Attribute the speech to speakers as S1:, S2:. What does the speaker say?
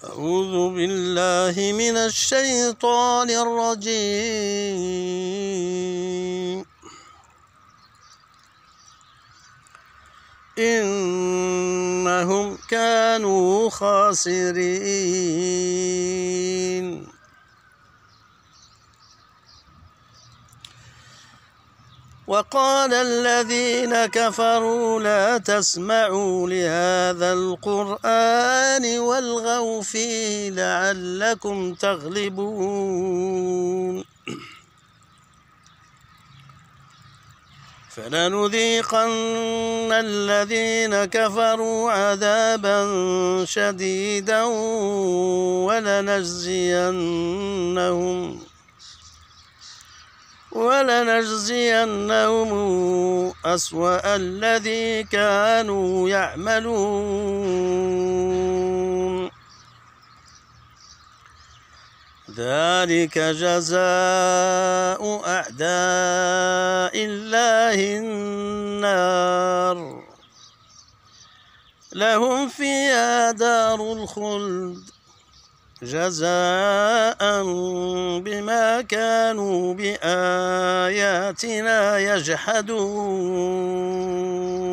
S1: أعوذ بالله من الشيطان الرجيم إنهم كانوا خاسرين وقال الذين كفروا لا تسمعوا لهذا القرآن والغوا فيه لعلكم تغلبون فلنذيقن الذين كفروا عذابا شديدا ولنجزينهم ولنجزينهم أسوأ الذي كانوا يعملون ذلك جزاء أعداء الله النار لهم فيها دار الخلد جزاء كانوا بآياتنا يجحدون